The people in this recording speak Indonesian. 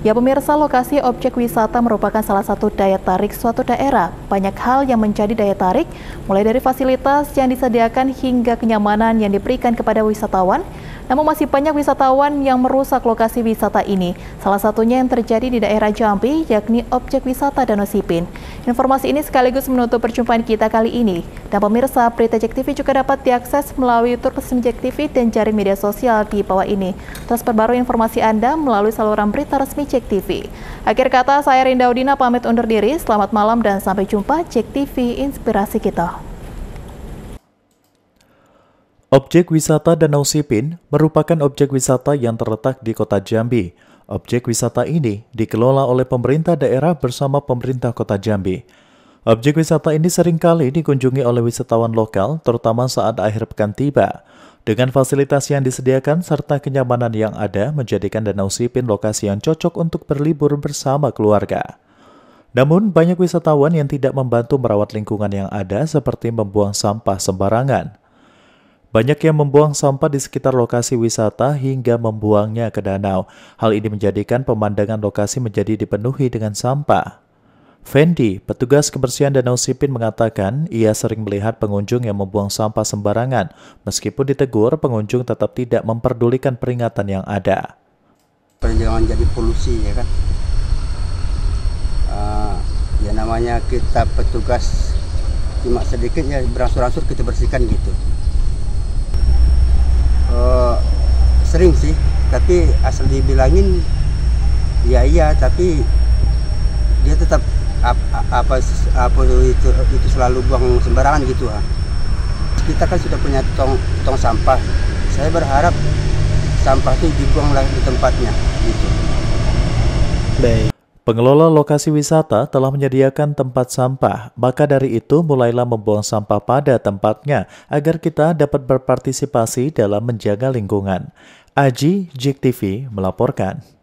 Ya pemirsa, lokasi objek wisata merupakan salah satu daya tarik suatu daerah. Banyak hal yang menjadi daya tarik, mulai dari fasilitas yang disediakan hingga kenyamanan yang diberikan kepada wisatawan. Namun masih banyak wisatawan yang merusak lokasi wisata ini. Salah satunya yang terjadi di daerah Jambi, yakni objek wisata Danau Sipin. Informasi ini sekaligus menutup perjumpaan kita kali ini. Dan pemirsa, berita Jek TV juga dapat diakses melalui YouTube resmi Jek TV dan jaring media sosial di bawah ini. Terus perbarui informasi Anda melalui saluran berita resmi Jek TV. Akhir kata, saya Rinda Udina pamit undur diri. Selamat malam dan sampai jumpa Jek TV Inspirasi Kita. Objek wisata Danau Sipin merupakan objek wisata yang terletak di kota Jambi. Objek wisata ini dikelola oleh pemerintah daerah bersama pemerintah kota Jambi. Objek wisata ini seringkali dikunjungi oleh wisatawan lokal, terutama saat akhir pekan tiba. Dengan fasilitas yang disediakan serta kenyamanan yang ada, menjadikan Danau Sipin lokasi yang cocok untuk berlibur bersama keluarga. Namun, banyak wisatawan yang tidak membantu merawat lingkungan yang ada seperti membuang sampah sembarangan. Banyak yang membuang sampah di sekitar lokasi wisata hingga membuangnya ke danau. Hal ini menjadikan pemandangan lokasi menjadi dipenuhi dengan sampah. Fendi, petugas kebersihan Danau Sipin mengatakan ia sering melihat pengunjung yang membuang sampah sembarangan. Meskipun ditegur, pengunjung tetap tidak memperdulikan peringatan yang ada. Perjalanan jadi polusi ya kan. Uh, ya namanya kita petugas cuma sedikit ya berangsur-angsur kita bersihkan gitu uh, sering sih tapi asal dibilangin ya iya tapi dia tetap apa apa, itu itu selalu buang sembarangan gitu ah kita kan sudah punya tong tong sampah saya berharap sampah itu dibuanglah di tempatnya gitu baik Pengelola lokasi wisata telah menyediakan tempat sampah, maka dari itu mulailah membuang sampah pada tempatnya agar kita dapat berpartisipasi dalam menjaga lingkungan. Aji JEK TV melaporkan.